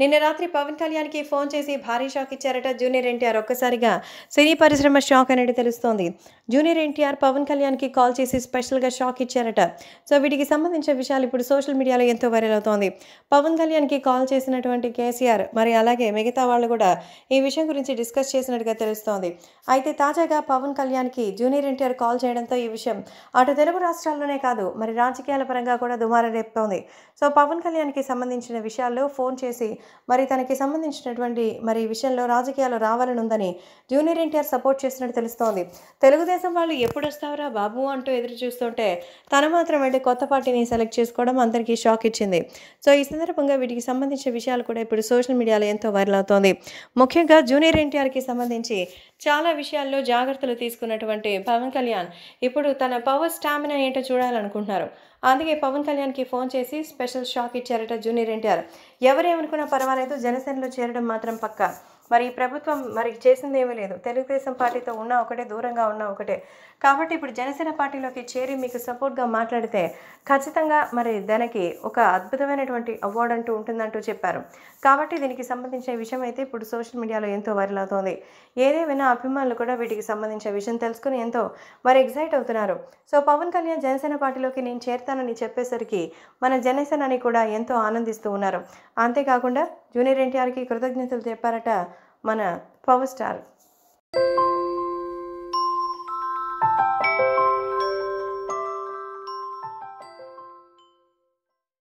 నిన్న రాత్రి పవన్ కళ్యాణ్కి ఫోన్ చేసి భారీ షాక్ ఇచ్చారట జూనియర్ ఎన్టీఆర్ ఒక్కసారిగా సినీ పరిశ్రమ షాక్ అనేది తెలుస్తోంది జూనియర్ ఎన్టీఆర్ పవన్ కళ్యాణ్కి కాల్ చేసి స్పెషల్గా షాక్ ఇచ్చారట సో వీటికి సంబంధించిన విషయాలు ఇప్పుడు సోషల్ మీడియాలో ఎంతో వైరల్ అవుతోంది పవన్ కళ్యాణ్కి కాల్ చేసినటువంటి కేసీఆర్ మరి అలాగే మిగతా వాళ్ళు కూడా ఈ విషయం గురించి డిస్కస్ చేసినట్టుగా తెలుస్తోంది అయితే తాజాగా పవన్ కళ్యాణ్కి జూనియర్ ఎన్టీఆర్ కాల్ చేయడంతో ఈ విషయం అటు తెలుగు రాష్ట్రాల్లోనే కాదు మరి రాజకీయాల పరంగా కూడా దుమారం రేపుతోంది సో పవన్ కళ్యాణ్కి సంబంధించిన విషయాల్లో ఫోన్ చేసి మరి తనకి సంబంధించినటువంటి మరి విషయంలో రాజకీయాలు రావాలని ఉందని జూనియర్ ఎన్టీఆర్ సపోర్ట్ చేస్తున్నట్టు తెలుస్తోంది తెలుగుదేశం వాళ్ళు ఎప్పుడు వస్తావరా బాబు అంటూ ఎదురు చూస్తుంటే తను మాత్రం వెళ్ళి కొత్త పార్టీని సెలెక్ట్ చేసుకోవడం అందరికీ షాక్ ఇచ్చింది సో ఈ సందర్భంగా వీటికి సంబంధించిన విషయాలు కూడా ఇప్పుడు సోషల్ మీడియాలో ఎంతో వైరల్ అవుతోంది ముఖ్యంగా జూనియర్ ఎన్టీఆర్కి సంబంధించి చాలా విషయాల్లో జాగ్రత్తలు తీసుకున్నటువంటి పవన్ కళ్యాణ్ ఇప్పుడు తన పవర్ స్టామినా ఏంటో చూడాలనుకుంటున్నారు అందుకే పవన్ కళ్యాణ్కి ఫోన్ చేసి స్పెషల్ షాక్ ఇచ్చారట జూనియర్ ఎన్టీఆర్ ఎవరేమనుకున్నా పర్వాలేదు జనసేనలో చేరడం మాత్రం పక్కా మరి ఈ ప్రభుత్వం మరి చేసింది ఏమీ లేదు తెలుగుదేశం పార్టీతో ఉన్నా ఒకటే దూరంగా ఉన్నా ఒకటే కాబట్టి ఇప్పుడు జనసేన పార్టీలోకి చేరి మీకు సపోర్ట్గా మాట్లాడితే ఖచ్చితంగా మరి దానికి ఒక అద్భుతమైనటువంటి అవార్డు అంటూ ఉంటుందంటూ చెప్పారు కాబట్టి దీనికి సంబంధించిన విషయం అయితే ఇప్పుడు సోషల్ మీడియాలో ఎంతో వైరల్ అవుతోంది ఏదేమైనా అభిమానులు కూడా వీటికి సంబంధించిన విషయం తెలుసుకుని ఎంతో మరి ఎగ్జైట్ అవుతున్నారు సో పవన్ కళ్యాణ్ జనసేన పార్టీలోకి నేను చేరుతానని చెప్పేసరికి మన జనసేనని కూడా ఎంతో ఆనందిస్తూ ఉన్నారు అంతేకాకుండా జూనియర్ ఎన్టీఆర్కి కృతజ్ఞతలు చెప్పారట మన పవర్ స్టార్